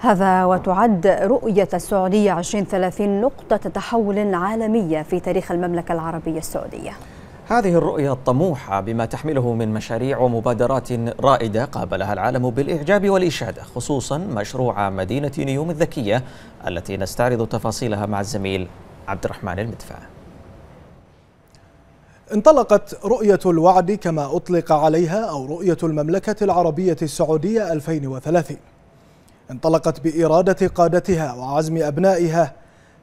هذا وتعد رؤية السعودية 2030 نقطة تحول عالمية في تاريخ المملكة العربية السعودية هذه الرؤية الطموحة بما تحمله من مشاريع ومبادرات رائدة قابلها العالم بالإعجاب والإشادة خصوصا مشروع مدينة نيوم الذكية التي نستعرض تفاصيلها مع الزميل عبد الرحمن المدفع انطلقت رؤية الوعد كما أطلق عليها أو رؤية المملكة العربية السعودية 2030 انطلقت بإرادة قادتها وعزم أبنائها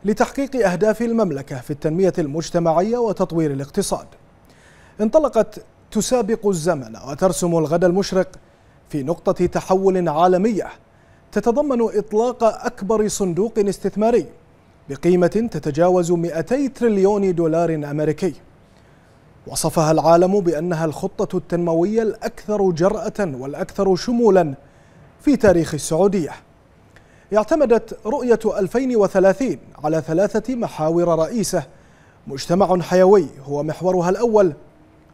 لتحقيق أهداف المملكة في التنمية المجتمعية وتطوير الاقتصاد انطلقت تسابق الزمن وترسم الغد المشرق في نقطة تحول عالمية تتضمن إطلاق أكبر صندوق استثماري بقيمة تتجاوز 200 تريليون دولار أمريكي وصفها العالم بأنها الخطة التنموية الأكثر جرأة والأكثر شمولاً في تاريخ السعودية اعتمدت رؤية 2030 على ثلاثة محاور رئيسة مجتمع حيوي هو محورها الأول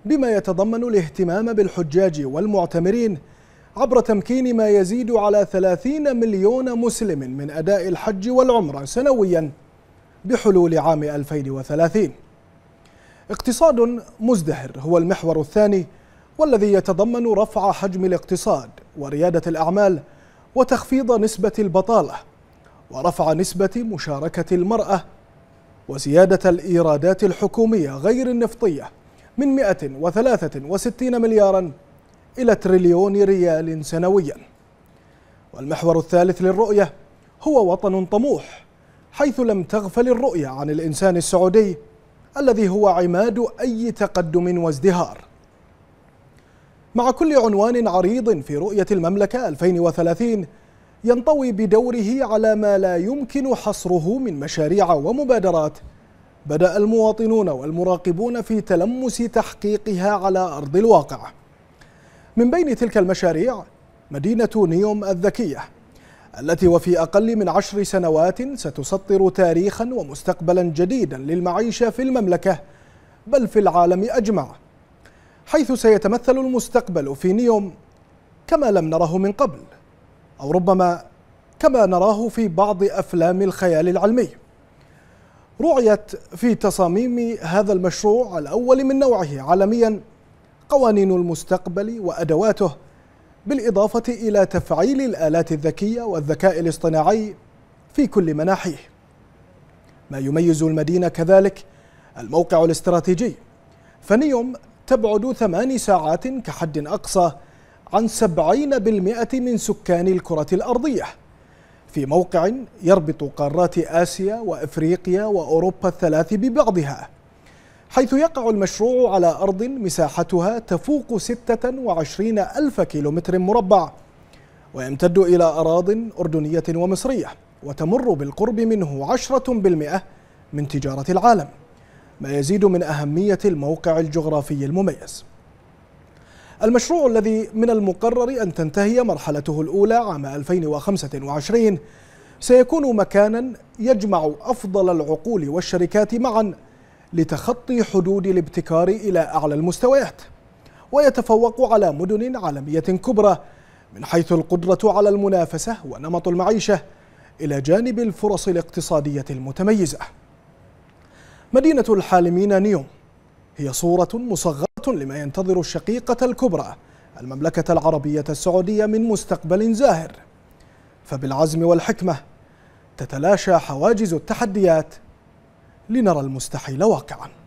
بما يتضمن الاهتمام بالحجاج والمعتمرين عبر تمكين ما يزيد على 30 مليون مسلم من أداء الحج والعمرة سنويا بحلول عام 2030 اقتصاد مزدهر هو المحور الثاني والذي يتضمن رفع حجم الاقتصاد وريادة الأعمال وتخفيض نسبة البطالة ورفع نسبة مشاركة المرأة وزيادة الإيرادات الحكومية غير النفطية من 163 مليارا إلى تريليون ريال سنويا والمحور الثالث للرؤية هو وطن طموح حيث لم تغفل الرؤية عن الإنسان السعودي الذي هو عماد أي تقدم وازدهار مع كل عنوان عريض في رؤية المملكة 2030 ينطوي بدوره على ما لا يمكن حصره من مشاريع ومبادرات بدأ المواطنون والمراقبون في تلمس تحقيقها على أرض الواقع من بين تلك المشاريع مدينة نيوم الذكية التي وفي أقل من عشر سنوات ستسطر تاريخا ومستقبلا جديدا للمعيشة في المملكة بل في العالم أجمع حيث سيتمثل المستقبل في نيوم كما لم نره من قبل أو ربما كما نراه في بعض أفلام الخيال العلمي رعيت في تصاميم هذا المشروع الأول من نوعه عالميا قوانين المستقبل وأدواته بالإضافة إلى تفعيل الآلات الذكية والذكاء الاصطناعي في كل مناحيه ما يميز المدينة كذلك الموقع الاستراتيجي فنيوم تبعد ثمان ساعات كحد أقصى عن سبعين بالمئة من سكان الكرة الأرضية في موقع يربط قارات آسيا وأفريقيا وأوروبا الثلاث ببعضها حيث يقع المشروع على أرض مساحتها تفوق 26 ألف كيلومتر مربع ويمتد إلى أراض أردنية ومصرية وتمر بالقرب منه 10% من تجارة العالم ما يزيد من أهمية الموقع الجغرافي المميز المشروع الذي من المقرر أن تنتهي مرحلته الأولى عام 2025 سيكون مكانا يجمع أفضل العقول والشركات معا لتخطي حدود الابتكار إلى أعلى المستويات ويتفوق على مدن عالمية كبرى من حيث القدرة على المنافسة ونمط المعيشة إلى جانب الفرص الاقتصادية المتميزة مدينة الحالمين نيوم هي صورة مصغرة لما ينتظر الشقيقة الكبرى المملكة العربية السعودية من مستقبل زاهر فبالعزم والحكمة تتلاشى حواجز التحديات لنرى المستحيل واقعاً